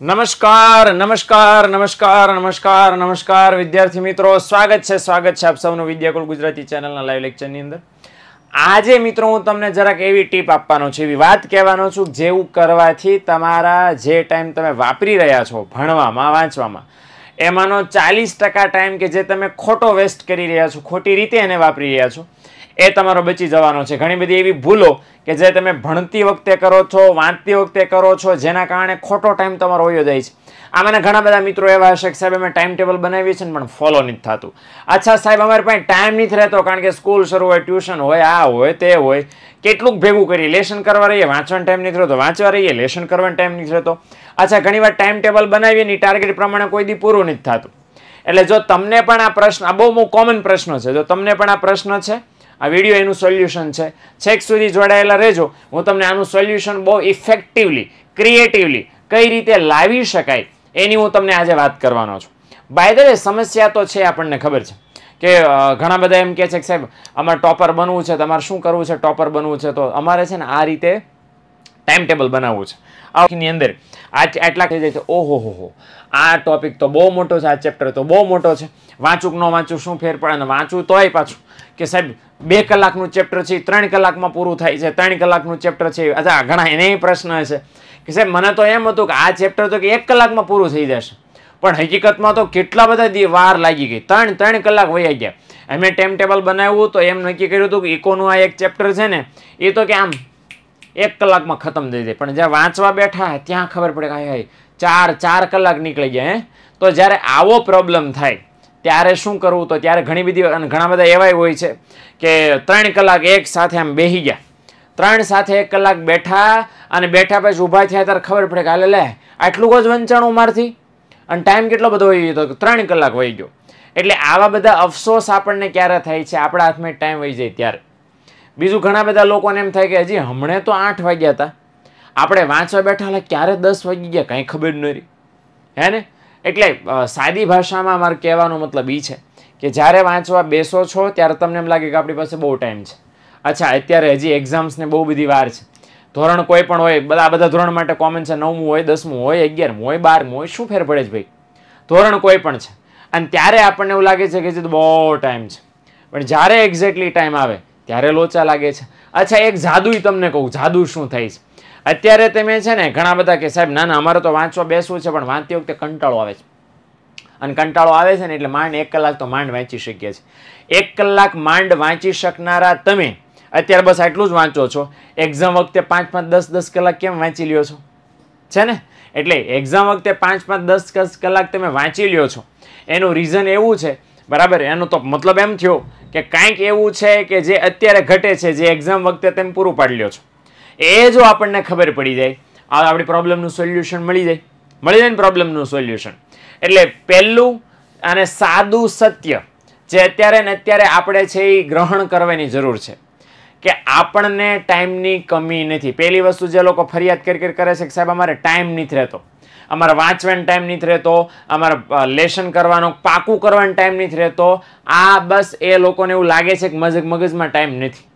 નમસ્કાર નમસ્કાર નમસ્કાર નમસ્કાર નમસ્કાર વિદ્યાર્થી મિત્રો સ્વાગત છે સ્વાગત છે આપ સૌનું વિદ્યાકુલ ગુજરાતી ચેનલના લાઈવ લેક્ચરની અંદર આજે મિત્રો હું તમને જરાક એવી ટીપ આપવાનો છું એવી વાત કહેવાનો છું જેવું કરવાથી તમારા જે ટાઈમ તમે વાપરી રહ્યા છો ભણવામાં વાંચવામાં એમાંનો ચાલીસ ટકા ટાઈમ કે જે તમે ખોટો વેસ્ટ કરી રહ્યા છો ખોટી રીતે એને વાપરી રહ્યા છો એ તમારો બચી જવાનો છે ઘણી બધી એવી ભૂલો કે જે તમે ભણતી વખતે કરો છો વાંચતી વખતે કરો છો જેના કારણે ખોટો ટાઈમ તમારો હોયો જાય છે આમાં ઘણા બધા મિત્રો એવા હશે કે સાહેબ અમે ટાઈમ ટેબલ બનાવીએ છીએ પણ ફોલો નથી થતું અચ્છા સાહેબ અમારી પાસે ટાઈમ નથી રહેતો કારણ કે સ્કૂલ શરૂ હોય ટ્યુશન હોય આ હોય તે હોય કેટલુંક ભેગું કરી લેશન કરવા રહીએ વાંચવાનો ટાઈમ નથી રહેતો વાંચવા રહીએ લેશન કરવાનો ટાઈમ નથી રહેતો અચ્છા ઘણીવાર ટાઈમ ટેબલ બનાવીએ ને ટાર્ગેટ પ્રમાણે કોઈ દી પૂરું નથી થતું એટલે જો તમને પણ આ પ્રશ્ન આ બહુ બહુ કોમન પ્રશ્નો છે જો તમને પણ આ પ્રશ્ન છે આ વિડીયો એનું સોલ્યુશન છે છેક સુધી જોડાયેલા રહેજો હું તમને આનું સોલ્યુશન બહુ ઇફેક્ટિવલી ક્રિએટિવલી કઈ રીતે લાવી શકાય એની હું તમને આજે વાત કરવાનો છું બાય ધ સમસ્યા તો છે આપણને ખબર છે કે ઘણા બધા એમ કહે છે કે સાહેબ અમારે ટોપર બનવું છે તમારે શું કરવું છે ટોપર બનવું છે તો અમારે છે ને આ રીતે ટાઈમ ટેબલ બનાવવું છે આખીની અંદર આ એટલા થઈ જાય છે ઓહો હો હો આ ટોપિક તો બહુ મોટો છે આ ચેપ્ટર તો બહુ મોટો છે વાંચું ન વાંચું શું ફેર પડે અને વાંચું તોય પાછું કે સાહેબ બે કલાકનું ચેપ્ટર છે ત્રણ કલાકમાં પૂરું થાય છે ત્રણ કલાકનું ચેપ્ટર છે અચ્છા ઘણા એને પ્રશ્ન હશે કે સાહેબ મને તો એમ હતું કે આ ચેપ્ટર તો કે એક કલાકમાં પૂરું થઈ જશે પણ હકીકતમાં તો કેટલા બધા વાર લાગી ગઈ ત્રણ ત્રણ કલાક વહી ગયા અમે ટાઈમ ટેબલ બનાવ્યું તો એમ નક્કી કર્યું હતું કે ઇકોનું આ એક ચેપ્ટર છે ને એ તો કે આમ એક કલાકમાં ખતમ થઈ જાય પણ જ્યાં વાંચવા બેઠા ત્યાં ખબર પડે કે હાય ચાર ચાર કલાક નીકળી ગયા હે તો જ્યારે આવો પ્રોબ્લેમ થાય ત્યારે શું કરવું તો ત્યારે ઘણી બધી અને ઘણા બધા એવાય હોય છે કે ત્રણ કલાક એક સાથે આમ બેસી ગયા ત્રણ સાથે એક કલાક બેઠા અને બેઠા પછી ઊભા થયા ત્યારે ખબર પડે કે હાલે લે આટલું જ વંચાણું મારથી અને ટાઈમ કેટલો બધો વહી ગયો તો ત્રણ કલાક વહી ગયો એટલે આવા બધા અફસોસ આપણને ક્યારે થાય છે આપણા હાથમાં ટાઈમ વહી જાય ત્યારે બીજું ઘણા બધા લોકોને એમ થાય કે હજી હમણે તો આઠ વાગ્યા હતા આપણે વાંચવા બેઠા એટલે ક્યારે દસ વાગી ગયા કાંઈ ખબર ન રહી હે ને એટલે સાદી ભાષામાં મારે કહેવાનો મતલબ એ છે કે જ્યારે વાંચવા બેસો છો ત્યારે તમને એમ લાગે કે આપણી પાસે બહુ ટાઈમ છે અચ્છા અત્યારે હજી એક્ઝામ્સને બહુ બધી વાર છે ધોરણ કોઈ પણ હોય બધા બધા ધોરણ માટે કોમન છે નવમું હોય દસમું હોય અગિયારમું હોય બારમું હોય શું ફેર પડે છે ભાઈ ધોરણ કોઈ પણ છે અને ત્યારે આપણને એવું લાગે છે કે જે બહુ ટાઈમ છે પણ જ્યારે એક્ઝેક્ટલી ટાઈમ આવે ત્યારે લોચા લાગે છે અચ્છા એક જાદુ તમને કહું જાદુ શું થાય છે અત્યારે તમે છે ને ઘણા બધા કે સાહેબ ના ના અમારે તો વાંચવા બેસવું છે પણ વાંચતી વખતે કંટાળો આવે છે અને કંટાળો આવે છે ને એટલે માંડ એક કલાક તો માંડ વાંચી શકીએ છીએ એક કલાક માંડ વાંચી શકનારા તમે અત્યારે બસ આટલું જ વાંચો છો એક્ઝામ વખતે પાંચ પાંચ દસ દસ કલાક કેમ વાંચી લ્યો છો છે ને એટલે એક્ઝામ વખતે પાંચ પાંચ દસ કલાક તમે વાંચી લ્યો છો એનું રીઝન એવું છે બરાબર એનો તો મતલબ એમ થયો કે કાંઈક એવું છે કે જે અત્યારે ઘટે છે જે એક્ઝામ વખતે તમે પૂરું પાડી લ્યો છો એ જો આપણને ખબર પડી જાય આપણી પ્રોબ્લેમનું સોલ્યુશન મળી જાય મળી જાય ને પ્રોબ્લેમનું સોલ્યુશન એટલે પહેલું અને સાદું સત્ય જે અત્યારે ને અત્યારે આપણે છે એ ગ્રહણ કરવાની જરૂર છે કે આપણને ટાઈમની કમી નથી પહેલી વસ્તુ જે લોકો ફરિયાદ કરી કરે છે કે સાહેબ અમારે ટાઈમ નથી રહેતો અમારા વાંચવાનો ટાઈમ નથી રહેતો અમારા લેશન કરવાનો પાકું કરવાનો ટાઈમ નથી રહેતો આ બસ એ લોકોને એવું લાગે છે કે મજક મગજમાં ટાઈમ નથી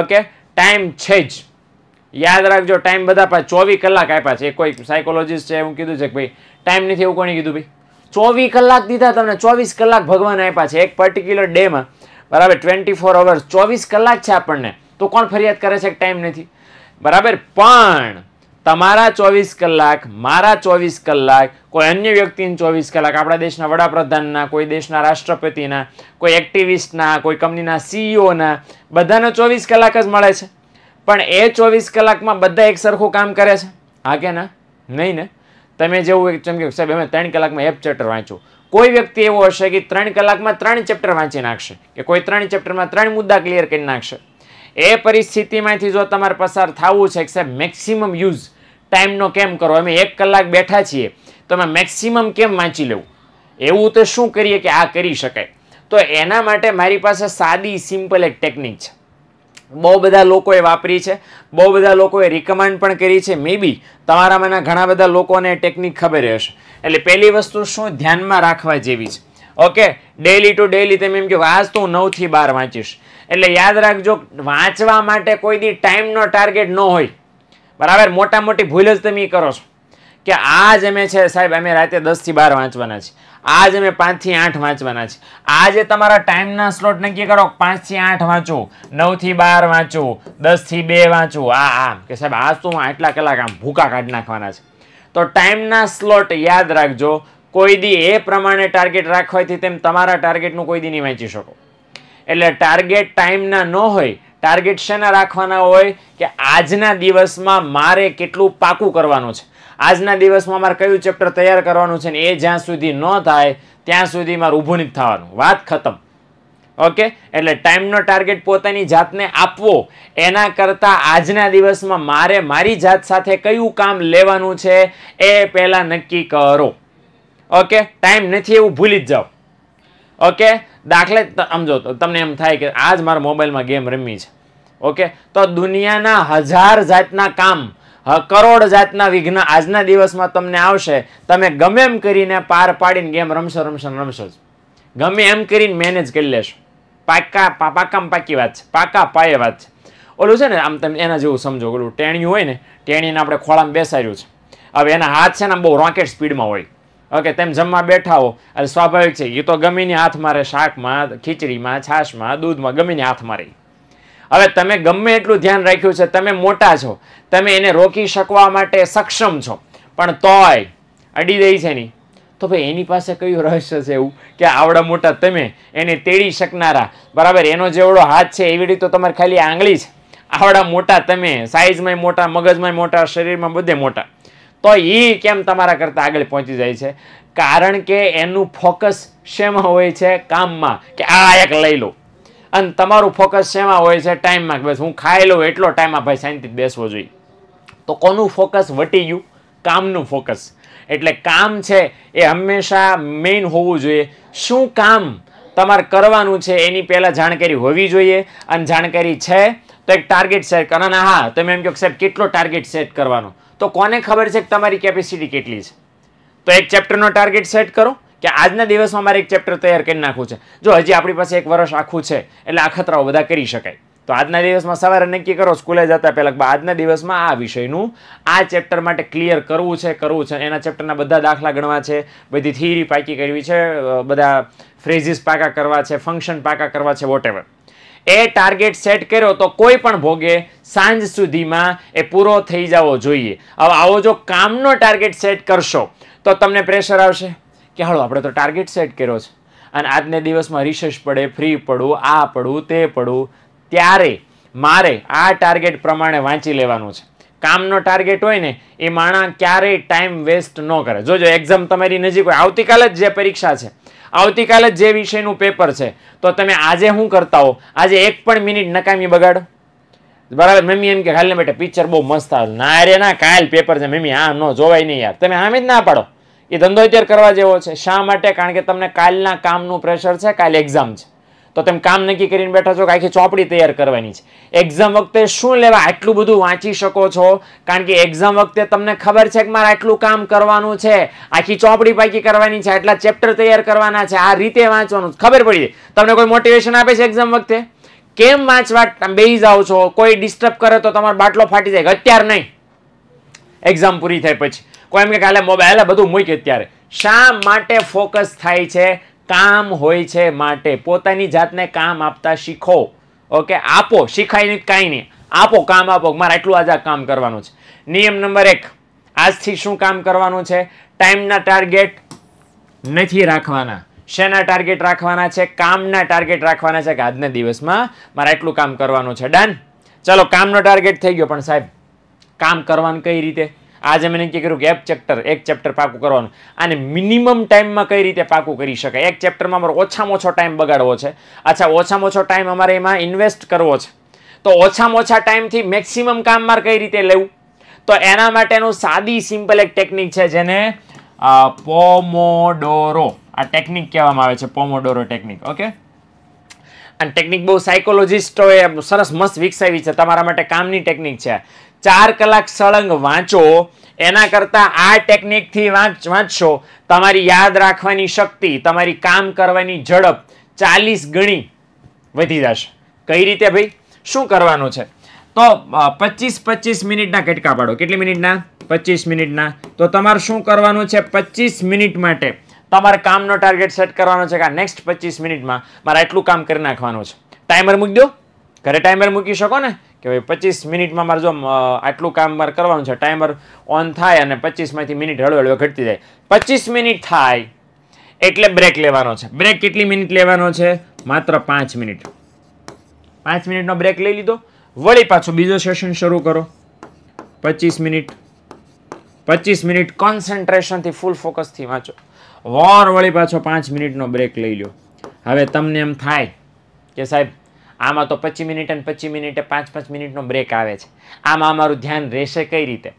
ઓકે ટાઈમ છે જ યાદ રાખજો ટાઈમ બધા પાસે ચોવીસ કલાક આપ્યા છે કોઈ સાયકોલોજીસ્ટ છે એવું કીધું છે કે ભાઈ ટાઈમ નથી એવું કોણે કીધું ભાઈ ચોવીસ કલાક દીધા તમને ચોવીસ કલાક ભગવાન આપ્યા છે એક પર્ટિક્યુલર ડેમાં બરાબર ટ્વેન્ટી ફોર અવર્સ ચોવીસ કલાક છે આપણને તો કોણ ફરિયાદ કરે છે કે ટાઈમ નથી બરાબર પણ તમારા ચોવીસ કલાક મારા ચોવીસ કલાક કોઈ અન્ય વ્યક્તિની ચોવીસ કલાક આપણા દેશના વડાપ્રધાનના કોઈ દેશના રાષ્ટ્રપતિના કોઈ એક્ટિવિસ્ટના કોઈ કંપનીના સીઈઓના e બધાને ચોવીસ કલાક જ મળે છે પણ એ ચોવીસ કલાકમાં બધા એક સરખું કામ કરે છે હા કે ના નહીં ને તમે જેવું જેમ કે સાહેબ અમે ત્રણ કલાકમાં એપ ચેપ્ટર વાંચ્યું કોઈ વ્યક્તિ એવો હશે કે ત્રણ કલાકમાં ત્રણ ચેપ્ટર વાંચી નાખશે કે કોઈ ત્રણ ચેપ્ટરમાં ત્રણ મુદ્દા ક્લિયર કરી નાખશે એ પરિસ્થિતિમાંથી જો તમારે પસાર થવું છે સાહેબ મેક્સિમમ યુઝ ટાઈમનો કેમ કરો અમે એક કલાક બેઠા છીએ તો અમે મેક્સિમમ કેમ વાંચી લેવું એવું તો શું કરીએ કે આ કરી શકાય તો એના માટે મારી પાસે સાદી સિમ્પલ એક ટેકનિક છે બહુ બધા લોકોએ વાપરી છે બહુ બધા લોકોએ રિકમેન્ડ પણ કરી છે મે બી તમારામાંના ઘણા બધા લોકોને ટેકનિક ખબર હશે એટલે પહેલી વસ્તુ શું ધ્યાનમાં રાખવા જેવી છે ઓકે ડેલી ટુ ડેલી તમે એમ કે વાંચ તો હું નવથી બાર વાંચીશ એટલે યાદ રાખજો વાંચવા માટે કોઈ દી ટાઈમનો ટાર્ગેટ ન હોય બરાબર મોટા મોટી ભૂલ જ તમે કરો છો કે આજ અમે છે સાહેબ અમે રાતે દસથી બાર વાંચવાના છે આજ અમે પાંચથી આઠ વાંચવાના છે આજે તમારા ટાઈમના સ્લોટ નક્કી કરો પાંચથી આઠ વાંચો નવથી બાર વાંચો દસથી બે વાંચો આ આ કે સાહેબ આજ તો હું આટલા કલાક આમ ભૂકા કાઢી નાખવાના છે તો ટાઈમના સ્લોટ યાદ રાખજો કોઈ દી એ પ્રમાણે ટાર્ગેટ રાખવાથી તેમ તમારા ટાર્ગેટનું કોઈ દી નહીં વાંચી શકો એટલે ટાર્ગેટ ટાઈમના ન હોય ટાર્ગેટ શેના રાખવાના હોય કે આજના દિવસમાં મારે કેટલું પાકું કરવાનું છે આજના દિવસમાં મારે કયું ચેપ્ટર તૈયાર કરવાનું છે ને એ જ્યાં સુધી ન થાય ત્યાં સુધી મારે ઊભું નથી થવાનું વાત ખતમ ઓકે એટલે ટાઈમનો ટાર્ગેટ પોતાની જાતને આપવો એના કરતાં આજના દિવસમાં મારે મારી જાત સાથે કયું કામ લેવાનું છે એ પહેલાં નક્કી કરો ઓકે ટાઈમ નથી એવું ભૂલી જ જાઓ ઓકે દાખલે સમજો તો તમને એમ થાય કે આ જ મારા મોબાઈલમાં ગેમ રમી છે ઓકે તો દુનિયાના હજાર જાતના કામ કરોડ જાતના વિઘ્ન આજના દિવસમાં તમને આવશે તમે ગમે એમ કરીને પાર પાડીને ગેમ રમશો રમશો રમશો જ ગમે એમ કરીને મેનેજ કરી લેશો પાકા પાકામ પાકી વાત છે પાકા પાયે વાત છે ઓલું છે ને આમ તમે એના જેવું સમજો ઓલું ટેણિયું હોય ને ટેણીને આપણે ખોળામાં બેસાડ્યું છે હવે એના હાથ છે ને બહુ રોકેટ સ્પીડમાં હોય ઓકે તેમ જમવા બેઠા હો એટલે સ્વાભાવિક છે એ તો ગમીને હાથ મારે શાકમાં ખીચડીમાં છાશમાં દૂધમાં ગમીને હાથ મારી હવે તમે ગમે એટલું ધ્યાન રાખ્યું છે તમે મોટા છો તમે એને રોકી શકવા માટે સક્ષમ છો પણ તોય અડી દઈ છે નહીં તો ભાઈ એની પાસે કયું રહસ્ય છે એવું કે આવડા મોટા તમે એને તેડી શકનારા બરાબર એનો જેવડો હાથ છે એવી રીતે તમારે ખાલી આંગળી છે આવડા મોટા તમે સાઇઝમાં મોટા મગજમાં મોટા શરીરમાં બધે મોટા તો એ કેમ તમારા કરતાં આગળ પહોંચી જાય છે કારણ કે એનું ફોકસ શેમાં હોય છે કામમાં કે આ એક લઈ લો અને તમારું ફોકસ શેમાં હોય છે ટાઈમમાં કે બસ હું ખાઈ લઉં એટલો ટાઈમમાં ભાઈ શાંતિ બેસવો જોઈએ તો કોનું ફોકસ વટી ગયું કામનું ફોકસ એટલે કામ છે એ હંમેશા મેઇન હોવું જોઈએ શું કામ તમારે કરવાનું છે એની પહેલાં જાણકારી હોવી જોઈએ અને જાણકારી છે તો એક ટાર્ગેટ સેટ કરો અને હા તમે એમ કહો સાહેબ કેટલો ટાર્ગેટ સેટ કરવાનો તો કોને ખબર છે કે તમારી કેપેસિટી કેટલી છે તો એક ચેપ્ટરનો ટાર્ગેટ સેટ કરો કે આજના દિવસમાં મારે એક ચેપ્ટર તૈયાર કરી નાખવું છે જો હજી આપણી પાસે એક વર્ષ આખું છે એટલે આખતરાઓ બધા કરી શકાય તો આજના દિવસમાં સવારે નક્કી કરો સ્કૂલે જતા પહેલાં આજના દિવસમાં આ વિષયનું આ ચેપ્ટર માટે ક્લિયર કરવું છે કરવું છે એના ચેપ્ટરના બધા દાખલા ગણવા છે બધી થિયરી પાકી કરવી છે બધા ફ્રેઝિસ પાકા કરવા છે ફંક્શન પાકા કરવા છે વોટેવર એ ટાર્ગેટ સેટ કર્યો તો કોઈ પણ ભોગે સાંજ સુધીમાં એ પૂરો થઈ જવો જોઈએ હવે આવો જો કામનો ટાર્ગેટ સેટ કરશો તો તમને પ્રેશર આવશે કે હાલો આપણે તો ટાર્ગેટ સેટ કર્યો છે અને આજને દિવસમાં રિસર્ચ પડે ફ્રી પડું આ પડું તે પડું ત્યારે મારે આ ટાર્ગેટ પ્રમાણે વાંચી લેવાનું છે કામનો ટાર્ગેટ હોય ને એ માણસ ક્યારેય ટાઈમ વેસ્ટ ન કરે જોજો એક્ઝામ તમારી નજીક હોય આવતીકાલે જ જે પરીક્ષા છે આવતીકાલે જે વિષયનું પેપર છે તો તમે આજે શું કરતા હો આજે એક પણ મિનિટ નકામી બગાડો બરાબર મમ્મી એમ કે ખાલી બેટા પિક્ચર બહુ મસ્ત આવે ના રે ના કાલ પેપર છે મમ્મી આ ન જોવાય નહીં યાર તમે આમે જ ના પાડો એ ધંધો અત્યારે કરવા જેવો છે શા માટે કારણ કે તમને કાલના કામનું પ્રેશર છે કાલે એક્ઝામ છે તો તેમ કામ નક્કી કરીને બેઠા છો કે આખી ચોપડી તૈયાર કરવાની છે એક્ઝામ વખતે શું લેવા આટલું બધું વાંચી શકો છો કારણ કે એક્ઝામ વખતે તમને ખબર છે કે મારે આટલું કામ કરવાનું છે આખી ચોપડી પાકી કરવાની છે આટલા ચેપ્ટર તૈયાર કરવાના છે આ રીતે વાંચવાનું ખબર પડી જાય તમને કોઈ મોટિવેશન આપે છે એક્ઝામ વખતે કેમ વાંચવા બેસી જાઓ છો કોઈ ડિસ્ટર્બ કરે તો તમારો બાટલો ફાટી જાય અત્યારે નહીં એક્ઝામ પૂરી થાય પછી કોઈ એમ કે કાલે મોબાઈલ બધું મૂકી અત્યારે શા માટે ફોકસ થાય છે કામ હોય છે માટે પોતાની જાતને કામ આપતા શીખો ઓકે આપો શીખાય નહીં કાંઈ નહીં આપો કામ આપો મારે આટલું આજે કામ કરવાનું છે નિયમ નંબર એક આજથી શું કામ કરવાનું છે ટાઈમના ટાર્ગેટ નથી રાખવાના શેના ટાર્ગેટ રાખવાના છે કામના ટાર્ગેટ રાખવાના છે કે આજના દિવસમાં મારે એટલું કામ કરવાનું છે ડન ચલો કામનો ટાર્ગેટ થઈ ગયો પણ સાહેબ કામ કરવાનું કઈ રીતે આજે મેં નક્કી કર્યું કે એક ચેપ્ટર એક ચેપ્ટર પાકું કરવાનું અને મિનિમમ ટાઈમમાં કઈ રીતે પાકું કરી શકાય એક ચેપ્ટરમાં અમારો ઓછામાં ઓછો ટાઈમ બગાડવો છે અચ્છા ઓછામાં ઓછો ટાઈમ અમારે એમાં ઇન્વેસ્ટ કરવો છે તો ઓછામાં ઓછા ટાઈમથી મેક્સિમમ કામમાં કઈ રીતે લેવું તો એના માટેનું સાદી સિમ્પલ એક ટેકનિક છે જેને પોમોડોરો આ ટેકનિક કહેવામાં આવે છે પોમોડોરો ટેકનિક ઓકે અને ટેકનિક બહુ સાયકોલોજિસ્ટોએ સરસ મસ્ત વિકસાવી છે તમારા માટે કામની ટેકનિક છે ચાર કલાક સળંગ વાંચો એના કરતાં આ ટેકનિકથી વાંચશો તમારી યાદ રાખવાની શક્તિ તમારી કામ કરવાની ઝડપ ચાલીસ ગણી વધી જશે કઈ રીતે ભાઈ શું કરવાનું છે તો પચીસ પચીસ મિનિટના કટકા પાડો કેટલી મિનિટના પચીસ મિનિટના તો તમારે શું કરવાનું છે પચીસ મિનિટ માટે તમારે કામનો ટાર્ગેટ સેટ કરવાનો છે કે નેક્સ્ટ પચીસ મિનિટમાં મારે એટલું કામ કરી નાખવાનું છે ટાઈમર મૂકી દો ઘરે ટાઈમર મૂકી શકો ને કે ભાઈ પચીસ મિનિટમાં મારે જો આટલું કામ મારે કરવાનું છે ટાઈમર ઓન થાય અને પચીસમાંથી મિનિટ હળવે હળવે ઘટતી જાય પચીસ મિનિટ થાય એટલે બ્રેક લેવાનો છે બ્રેક કેટલી મિનિટ લેવાનો છે માત્ર પાંચ મિનિટ પાંચ મિનિટનો બ્રેક લઈ લીધો વળી પાછું બીજો સેશન શરૂ કરો પચીસ મિનિટ પચીસ મિનિટ કોન્સન્ટ્રેશનથી ફૂલ ફોકસથી વાંચો વોર વળી પાછો પાંચ મિનિટનો બ્રેક લઈ લો હવે તમને એમ થાય કે સાહેબ આમાં તો પચીસ મિનિટ અને પચીસ મિનિટે પાંચ પાંચ મિનિટનો બ્રેક આવે છે આમાં અમારું ધ્યાન રહેશે કઈ રીતે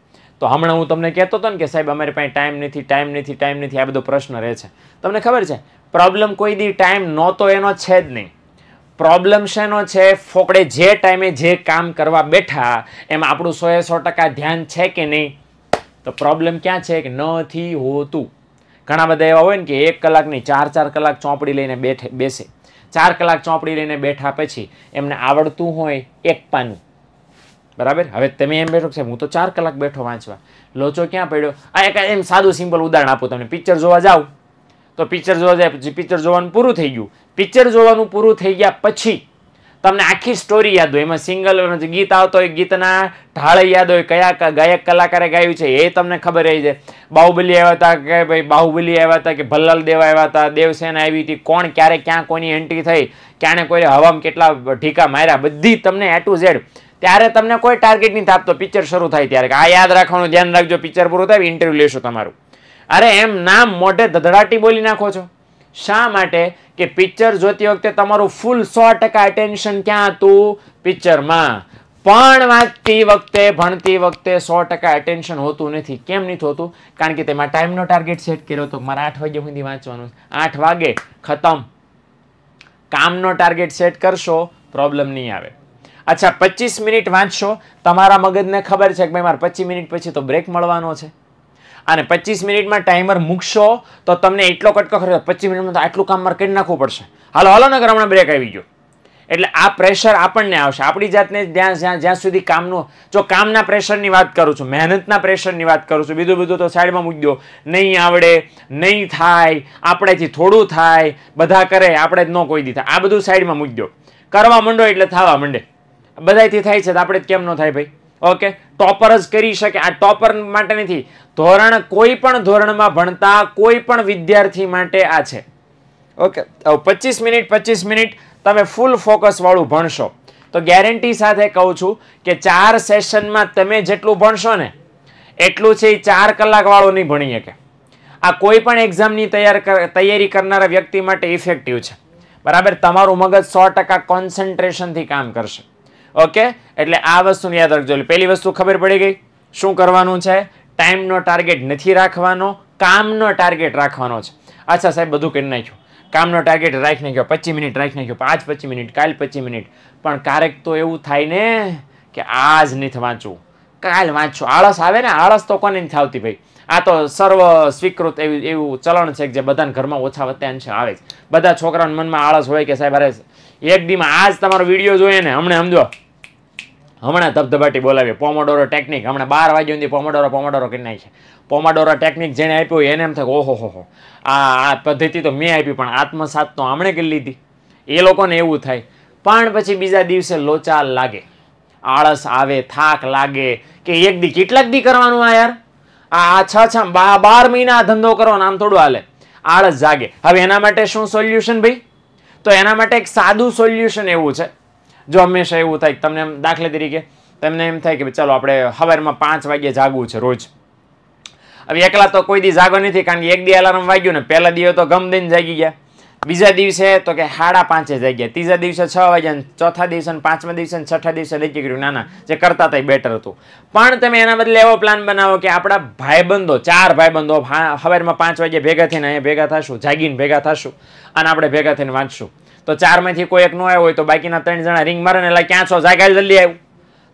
તો હમણાં હું તમને કહેતો હતો ને કે સાહેબ અમારી પાસે ટાઈમ નથી ટાઈમ નથી ટાઈમ નથી આ બધો પ્રશ્ન રહે છે તમને ખબર છે પ્રોબ્લેમ કોઈ દી ટાઈમ નહોતો એનો છે જ નહીં પ્રોબ્લેમ શેનો છે ફોકડે જે ટાઈમે જે કામ કરવા બેઠા એમાં આપણું સોએ સો ટકા ધ્યાન છે કે નહીં તો પ્રોબ્લેમ ક્યાં છે કે નથી હોતું ઘણા બધા એવા હોય ને કે એક કલાકની ચાર ચાર કલાક ચોપડી લઈને બેઠે બેસે ચાર કલાક ચોપડી લઈને બેઠા પછી એમને આવડતું હોય એક પાનું બરાબર હવે તમે એમ બેઠો સાહેબ હું તો ચાર કલાક બેઠો વાંચવા લોચો ક્યાં પડ્યો આ એક એમ સાદું સિમ્પલ ઉદાહરણ આપું તમને પિક્ચર જોવા જાઓ તો પિક્ચર જોવા જાય પછી પિક્ચર જોવાનું પૂરું થઈ ગયું પિક્ચર જોવાનું પૂરું થઈ ગયા પછી તમને આખી સ્ટોરી યાદ હોય એમાં સિંગલ ગીત આવતો હોય ગીતના ઢાળે યાદ હોય કયા ગાયક કલાકારે ગાયું છે એ તમને ખબર રહી છે બાહુબલી આવ્યા હતા કે ભાઈ બાહુબલી આવ્યા હતા કે ભલ્લાલ દેવ આવ્યા હતા દેવસેના આવી હતી કોણ ક્યારે ક્યાં કોની એન્ટ્રી થઈ ક્યાંને કોઈ હવામ કેટલા ઢીકા માર્યા બધી તમને એ ટુ ઝેડ ત્યારે તમને કોઈ ટાર્ગેટ નહીં થાપતો પિક્ચર શરૂ થાય ત્યારે કે આ યાદ રાખવાનું ધ્યાન રાખજો પિક્ચર પૂરું થાય ઇન્ટરવ્યુ લેશો તમારું અરે એમ નામ મોઢે ધધડાટી બોલી નાખો છો શા માટે કે પિક્ચર જોતી વખતે તમારું ફૂલ સો ટકા અટેન્શન ક્યાં હતું પિક્ચરમાં પણ વાંચતી વખતે ભણતી વખતે સો ટકા અટેન્શન હોતું નથી કેમ નહીં થતું કારણ કે તેમાં ટાઈમનો ટાર્ગેટ સેટ કર્યો હતો મારે આઠ વાગ્યા સુધી વાંચવાનું આઠ વાગે ખતમ કામનો ટાર્ગેટ સેટ કરશો પ્રોબ્લેમ નહીં આવે અચ્છા પચીસ મિનિટ વાંચશો તમારા મગજને ખબર છે કે ભાઈ મારે પચીસ મિનિટ પછી તો બ્રેક મળવાનો છે અને પચીસ મિનિટમાં ટાઈમર મૂકશો તો તમને એટલો કટકો ખરો પચીસ મિનિટમાં તો આટલું કામ મારે કરી નાખવું પડશે હાલો હાલો નગર હમણાં બ્રેક આવી ગયો એટલે આ પ્રેશર આપણને આવશે આપણી જાતને જ્યાં જ્યાં જ્યાં સુધી કામનું જો કામના પ્રેશરની વાત કરું છું મહેનતના પ્રેશરની વાત કરું છું બીજું બધું તો સાઈડમાં મૂકી દો નહીં આવડે નહીં થાય આપણેથી થોડું થાય બધા કરે આપણે જ ન કોઈ દી આ બધું સાઈડમાં મૂકી દો કરવા માંડો એટલે થવા માંડે બધાથી થાય છે તો આપણે કેમ ન થાય ભાઈ ઓકે ટોપર જ કરી શકે આ ટોપર માટે નથી ધોરણ કોઈ પણ ધોરણમાં ભણતા કોઈ પણ વિદ્યાર્થી માટે આ છે ઓકે પચીસ મિનિટ પચીસ મિનિટ તમે ફૂલ ફોકસવાળું ભણશો તો ગેરંટી સાથે કહું છું કે ચાર સેશનમાં તમે જેટલું ભણશો ને એટલું છે એ ચાર કલાકવાળું નહીં ભણી શકે આ કોઈ પણ એક્ઝામની તૈયાર તૈયારી કરનારા વ્યક્તિ માટે ઇફેક્ટિવ છે બરાબર તમારું મગજ સો ટકા કોન્સન્ટ્રેશનથી કામ કરશે ઓકે એટલે આ વસ્તુને યાદ રાખજો એટલે પહેલી વસ્તુ ખબર પડી ગઈ શું કરવાનું છે ટાઈમનો ટાર્ગેટ નથી રાખવાનો કામનો ટાર્ગેટ રાખવાનો છે અચ્છા સાહેબ બધું કરી નાખ્યું કામનો ટાર્ગેટ રાખી નાખ્યો પચીસ મિનિટ રાખી નાખ્યો પાંચ પચીસ મિનિટ કાલ પચીસ મિનિટ પણ ક્યારેક તો એવું થાય ને કે આજ નથી વાંચવું કાલ વાંચું આળસ આવે ને આળસ તો કોને નથી આવતી ભાઈ આ તો સર્વ સ્વીકૃત એવું એવું ચલણ છે કે જે બધાને ઘરમાં ઓછા છે આવે છે બધા છોકરાઓના મનમાં આળસ હોય કે સાહેબ અરે એક દીમાં આ જ તમારો વિડીયો જોઈએ ને હમણાં સમજો હમણાં ધબધબાટી બોલાવીએ પોમોડોરો ટેકનિક હમણાં બાર વાગ્યા સુધી પોમોડોરો પોમોડોરો કરી નાખી છે પોમાડોરો ટેકનિક જેને આપ્યો એને એમ થાય ઓહો હો આ આ પદ્ધતિ તો મેં આપી પણ આત્મસાત તો આમણે કરી લીધી એ લોકોને એવું થાય પણ પછી બીજા દિવસે લોચાલ લાગે આળસ આવે થાક લાગે કે એક દી કેટલાક દી કરવાનું આ યાર આ આ છ છ બાર મહિના ધંધો કરવાનો આમ થોડું હાલે આળસ જાગે હવે એના માટે શું સોલ્યુશન ભાઈ તો એના માટે એક સાદું સોલ્યુશન એવું છે જો હંમેશા એવું થાય તમને એમ દાખલા તરીકે તમને એમ થાય કે ચાલો આપણે સવારમાં પાંચ વાગ્યે જાગવું છે રોજ હવે એકલા તો કોઈ દી જાગો નથી કારણ કે એક દી એલાર્મ વાગ્યું ને પહેલા દીએ તો ગમ દઈને જાગી ગયા બીજા દિવસે તો કે સાડા પાંચે જાગ્યા ત્રીજા દિવસે છ વાગ્યા ચોથા દિવસે પાંચમા દિવસે છઠ્ઠા દિવસે નક્કી કર્યું નાના જે કરતા હતા બેટર હતું પણ તમે એના બદલે એવો પ્લાન બનાવો કે આપણા ભાઈબંધો ચાર ભાઈબંધો સવારમાં પાંચ વાગે ભેગા થઈને અહીંયા ભેગા થશું જાગીને ભેગા થશું અને આપણે ભેગા થઈને વાંચશું તો ચારમાંથી કોઈ એક ન આવ્યો હોય તો બાકીના ત્રણ જણા રિંગ મારે એટલે ક્યાં છો જાગા જલ્દી આવ્યું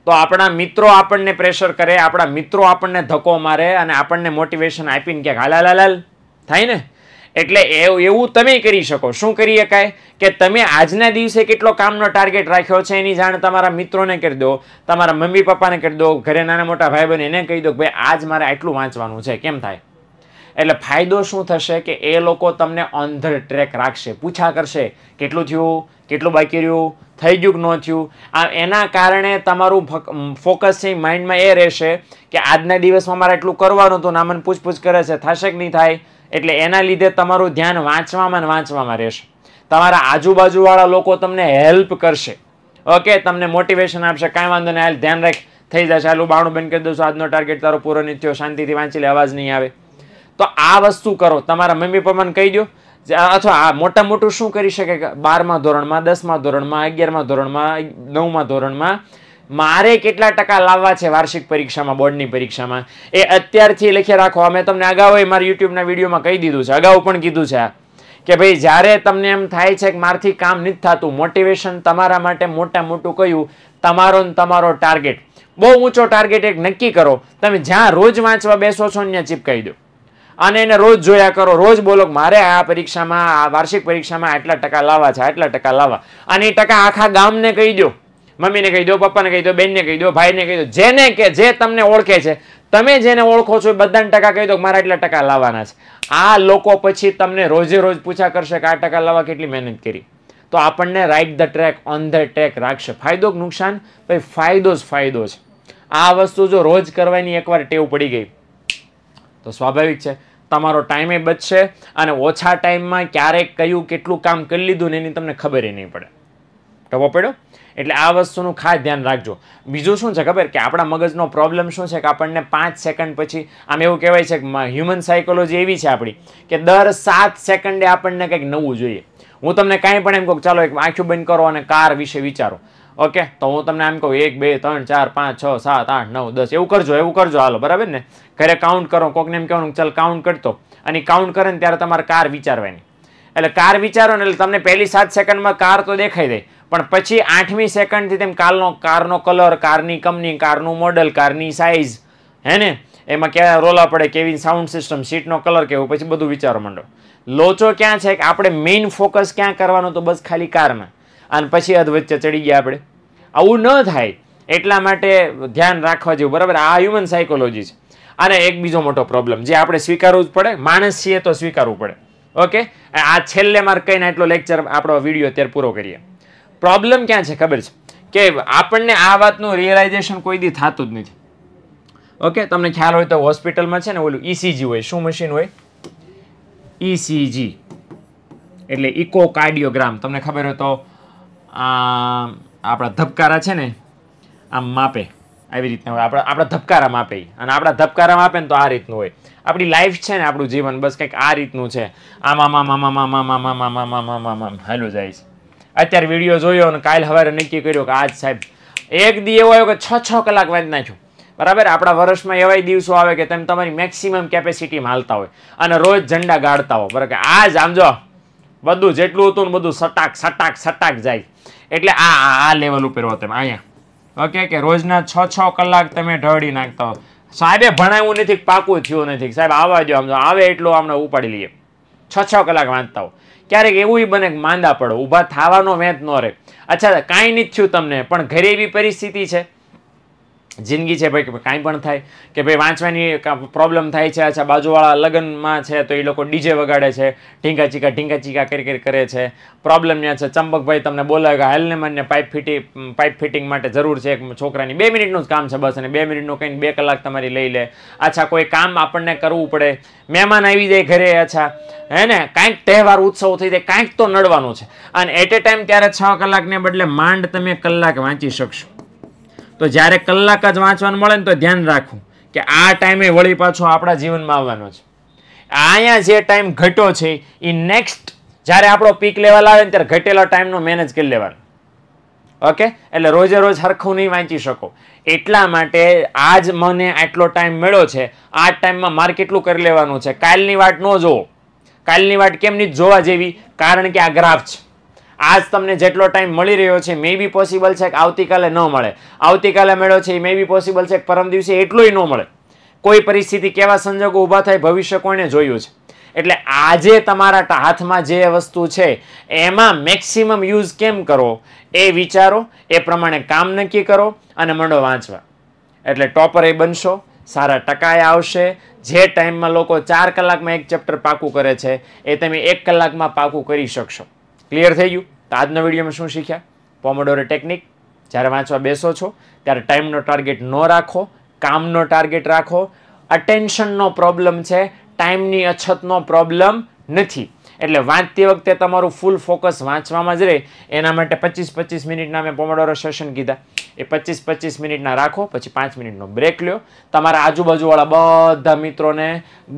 તો આપણા મિત્રો આપણને પ્રેશર કરે આપણા મિત્રો આપણને ધક્કો મારે અને આપણને મોટિવેશન આપીને ક્યાંક હાલા હાલ હાલ થાય ને એટલે એવું તમે કરી શકો શું કરી શકાય કે તમે આજના દિવસે કેટલો કામનો ટાર્ગેટ રાખ્યો છે એની જાણ તમારા મિત્રોને કરી દો તમારા મમ્મી પપ્પાને કરી દો ઘરે નાના મોટા ભાઈ બહેન એને કહી દો કે ભાઈ આજ મારે આટલું વાંચવાનું છે કેમ થાય એટલે ફાયદો શું થશે કે એ લોકો તમને ઓન ધ ટ્રેક રાખશે પૂછા કરશે કેટલું થયું કેટલું બાકી રહ્યું થઈ ગયું કે ન થયું આ એના કારણે તમારું ફોકસ છે માઇન્ડમાં એ રહેશે કે આજના દિવસમાં મારે એટલું કરવાનું હતું નામન પૂછપૂછ કરે છે થશે કે નહીં થાય એટલે એના લીધે તમારું ધ્યાન વાંચવામાં ને વાંચવામાં રહેશે તમારા આજુબાજુવાળા લોકો તમને હેલ્પ કરશે ઓકે તમને મોટિવેશન આપશે કાંઈ વાંધો નહીં હાલ ધ્યાન રાખ થઈ જશે હાલું બાણું બંધ કરી દઉં આજનો ટાર્ગેટ તારો પૂરો નહીં થયો શાંતિથી વાંચી લે અવાજ નહીં આવે તો આ વસ્તુ કરો તમારા મમ્મી પપ્પાને કહી દો અથવા આ મોટા મોટું શું કરી શકે બારમા ધોરણમાં દસમા ધોરણમાં અગિયારમા ધોરણમાં નવમા ધોરણમાં મારે કેટલા ટકા લાવવા છે વાર્ષિક પરીક્ષામાં બોર્ડની પરીક્ષામાં એ અત્યારથી લખી રાખો અમે તમને અગાઉ મારા યુટ્યુબના વિડીયોમાં કહી દીધું છે અગાઉ પણ કીધું છે કે ભાઈ જ્યારે તમને એમ થાય છે કે મારથી કામ નથી થતું મોટિવેશન તમારા માટે મોટા મોટું કહ્યું તમારો ને તમારો ટાર્ગેટ બહુ ઊંચો ટાર્ગેટ એક નક્કી કરો તમે જ્યાં રોજ વાંચવા બેસો છો ત્યાં ચીપકાઈ દો અને એને રોજ જોયા કરો રોજ બોલો મારે આ પરીક્ષામાં આ વાર્ષિક પરીક્ષામાં આટલા ટકા લાવવા છે આટલા ટકા લાવવા અને એ ટકા આખા ગામને કહી દો મમ્મીને કહી દો પપ્પાને કહી દો બેનને કહી દો ભાઈને કહી દો જેને કે જે તમને ઓળખે છે તમે જેને ઓળખો છો એ બધાને ટકા કહી દો મારા એટલા ટકા લાવવાના છે આ લોકો પછી તમને રોજે રોજ પૂછા કરશે કે આ ટકા લાવવા કેટલી મહેનત કરી તો આપણને right the track on the track રાખશે ફાયદો કે નુકસાન ભાઈ ફાયદો જ ફાયદો છે આ વસ્તુ જો રોજ કરવાની એકવાર ટેવ પડી ગઈ તો સ્વાભાવિક છે તમારો ટાઈમે બચશે અને ઓછા ટાઈમમાં ક્યારેક કયું કેટલું કામ કરી લીધું ને એની તમને ખબર નહીં પડે ટપો પડ્યો એટલે આ વસ્તુનું ખાસ ધ્યાન રાખજો બીજું શું છે ખબર કે આપણા મગજનો પ્રોબ્લેમ શું છે કે આપણને પાંચ સેકન્ડ પછી આમ એવું કહેવાય છે કે હ્યુમન સાયકોલોજી એવી છે આપણી કે દર સાત સેકન્ડે આપણને કંઈક નવું જોઈએ હું તમને કાંઈ પણ એમ કહું ચાલો એક આંખું બંધ કરો અને કાર વિશે વિચારો ઓકે તો હું તમને એમ કહું એક બે ત્રણ ચાર પાંચ છ સાત આઠ નવ દસ એવું કરજો એવું કરજો હાલો બરાબર ને ઘરે કાઉન્ટ કરો કોકને એમ કહેવાનું ચાલ કાઉન્ટ કરતો અને કાઉન્ટ કરે ને ત્યારે તમારે કાર વિચારવાની એટલે કાર વિચારો ને એટલે તમને પહેલી સાત સેકન્ડમાં કાર તો દેખાઈ દે પણ પછી આઠમી સેકન્ડથી તેમ કારનો કારનો કલર કારની કંપની કારનું મોડલ કારની સાઇઝ હે ને એમાં ક્યાં રોલા પડે કેવી સાઉન્ડ સિસ્ટમ સીટનો કલર કેવો પછી બધું વિચારો માંડો લોચો ક્યાં છે કે આપણે મેઇન ફોકસ ક્યાં કરવાનો તો બસ ખાલી કારમાં અને પછી અધ વચ્ચે ચડી ગયા આપણે આવું ન થાય એટલા માટે ધ્યાન રાખવા જેવું બરાબર આ હ્યુમન સાયકોલોજી છે અને એક બીજો મોટો પ્રોબ્લેમ જે આપણે સ્વીકારવું જ પડે માણસ છીએ તો સ્વીકારવું પડે ઓકે આ છેલ્લે માર્ક કહીને આટલો લેક્ચર આપણો વિડીયો અત્યારે પૂરો કરીએ પ્રોબ્લેમ ક્યાં છે ખબર છે કે આપણને આ વાતનું રિયલાઇઝેશન કોઈ દી થતું જ નથી ઓકે તમને ખ્યાલ હોય તો હોસ્પિટલમાં છે ને ઓલું ઇસીજી e હોય શું મશીન હોય ઇસીજી e એટલે ઇકો કાર્ડિયોગ્રામ તમને ખબર હોય તો આપણા ધબકારા છે ને આમ માપે આવી રીતના હોય આપણા આપણા ધબકારા માપે અને આપણા ધબકારા માપે ને તો આ રીતનું હોય આપણી લાઈફ છે ને આપણું જીવન બસ કંઈક આ રીતનું છે આમાં મામા મામા મામા મામા મામા મામા મામા હેલું જાય છે અત્યારે વિડીયો જોયો અને કાલ સવારે નક્કી કર્યો કે આજ સાહેબ એક દી એવો આવ્યો કે છ છ કલાક વાંચી નાખ્યું બરાબર આપણા વર્ષમાં એવાય દિવસો આવે કે તમે તમારી મેક્સિમમ કેપેસિટીમાં હાલતા હોય અને રોજ ઝંડા ગાળતા હો બરાબર આ જ આમજો બધું જેટલું હતું ને બધું સટાક સટાક સટાક જાય એટલે આ આ લેવલ ઉપર હો તમે અહીંયા ઓકે કે રોજના છ છ કલાક તમે ઢળી નાખતા હો સાહેબે ભણાવ્યું નથી પાકું થયું નથી સાહેબ આવા જો આમ આવે એટલો આમને ઉપાડી લઈએ છ છ કલાક વાંચતા હો ક્યારેક એવું બને કે માંદા પડો ઊભા થવાનો વેંત ન રહે અચ્છા કાંઈ નથી થયું તમને પણ ઘરે એવી પરિસ્થિતિ છે જિંદગી છે ભાઈ કાંઈ પણ થાય કે ભાઈ વાંચવાની પ્રોબ્લેમ થાય છે અચ્છા બાજુવાળા લગ્નમાં છે તો એ લોકો ડીજે વગાડે છે ઢીંગા ચીકા ઢીંગા ચીકા કરી કરી કરે છે પ્રોબ્લેમ ત્યાં છે ચંપકભાઈ તમને બોલાવે કે હાલને મને પાઇપ ફિટી પાઇપ ફિટિંગ માટે જરૂર છે એક છોકરાની બે મિનિટનું જ કામ છે બસ અને બે મિનિટનું કંઈ બે કલાક તમારી લઈ લે અચ્છા કોઈ કામ આપણને કરવું પડે મહેમાન આવી જાય ઘરે અચ્છા હે ને કાંઈક તહેવાર ઉત્સવ થઈ જાય કાંઈક તો નડવાનું છે અને એટ એ ટાઈમ ત્યારે છ કલાકને બદલે માંડ તમે કલાક વાંચી શકશો તો જ્યારે કલાક જ વાંચવાનું મળે ને તો ધ્યાન રાખવું કે આ ટાઈમે વળી પાછો આપણા જીવનમાં આવવાનો છે અહીંયા જે ટાઈમ ઘટ્યો છે એ નેક્સ્ટ જ્યારે આપણો પીક લેવલ આવે ને ત્યારે ઘટેલો ટાઈમનો મેનેજ કરી લેવાનો ઓકે એટલે રોજે રોજ સરખું નહીં વાંચી શકો એટલા માટે આજ મને આટલો ટાઈમ મળ્યો છે આ ટાઈમમાં મારે કેટલું કરી લેવાનું છે કાલની વાટ ન જોવો કાલની વાટ કેમ નહીં જોવા જેવી કારણ કે આ ગ્રાફ છે આજ તમને જેટલો ટાઈમ મળી રહ્યો છે મે બી પોસિબલ છે કે આવતીકાલે ન મળે આવતીકાલે મળ્યો છે એ મે બી પોસિબલ છે કે પરમ દિવસે એટલું ન મળે કોઈ પરિસ્થિતિ કેવા સંજોગો ઊભા થાય ભવિષ્ય કોઈને જોયું છે એટલે આજે તમારા હાથમાં જે વસ્તુ છે એમાં મેક્સિમમ યુઝ કેમ કરો એ વિચારો એ પ્રમાણે કામ નક્કી કરો અને મંડો વાંચવા એટલે ટોપર એ બનશો સારા ટકાએ આવશે જે ટાઈમમાં લોકો ચાર કલાકમાં એક ચેપ્ટર પાકું કરે છે એ તમે એક કલાકમાં પાકું કરી શકશો ક્લિયર થઈ ગયું તો આજના વિડીયોમાં શું શીખ્યા પોમોડોરો ટેકનિક જ્યારે વાંચવા બેસો છો ત્યારે ટાઈમનો ટાર્ગેટ ન રાખો કામનો ટાર્ગેટ રાખો અટેન્શનનો પ્રોબ્લેમ છે ટાઈમની અછતનો પ્રોબ્લેમ નથી એટલે વાંચતી વખતે તમારું ફૂલ ફોકસ વાંચવામાં જ રહે એના માટે પચીસ પચીસ મિનિટના મેં પોમોડોરો સેશન કીધા એ પચીસ પચીસ મિનિટના રાખો પછી પાંચ મિનિટનો બ્રેક લ્યો તમારા આજુબાજુવાળા બધા મિત્રોને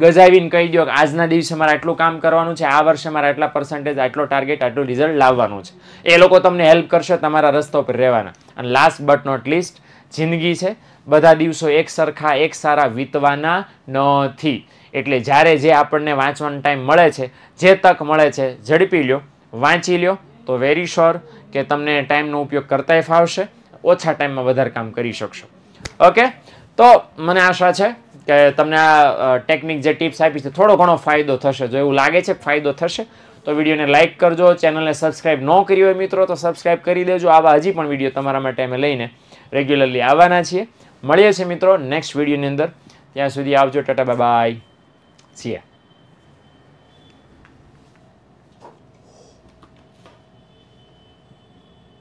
ગજાવીને કહી દો કે આજના દિવસે મારે આટલું કામ કરવાનું છે આ વર્ષે મારે આટલા પર્સન્ટેજ આટલો ટાર્ગેટ આટલું રિઝલ્ટ લાવવાનું છે એ લોકો તમને હેલ્પ કરશે તમારા રસ્તા ઉપર રહેવાના અને લાસ્ટ બટ નોટ લિસ્ટ જિંદગી છે બધા દિવસો એક સરખા એક સારા વીતવાના નથી એટલે જ્યારે જે આપણને વાંચવાનો ટાઈમ મળે છે જે તક મળે છે ઝડપી લ્યો વાંચી લ્યો તો વેરી શ્યોર કે તમને ટાઈમનો ઉપયોગ કરતાય ફાવશે ઓછા ટાઈમમાં વધારે કામ કરી શકશો ઓકે તો મને આશા છે કે તમને આ ટેકનિક જે ટિપ્સ આપી છે થોડો ઘણો ફાયદો થશે જો એવું લાગે છે ફાયદો થશે તો વિડીયોને લાઇક કરજો ચેનલને સબસ્ક્રાઈબ ન કરી હોય મિત્રો તો સબસ્ક્રાઈબ કરી દેજો આવા હજી પણ વિડીયો તમારા માટે અમે લઈને રેગ્યુલરલી આવવાના છીએ મળીએ છીએ મિત્રો નેક્સ્ટ વિડીયોની અંદર ત્યાં સુધી આવજો ટાટા બાય બાય સીએ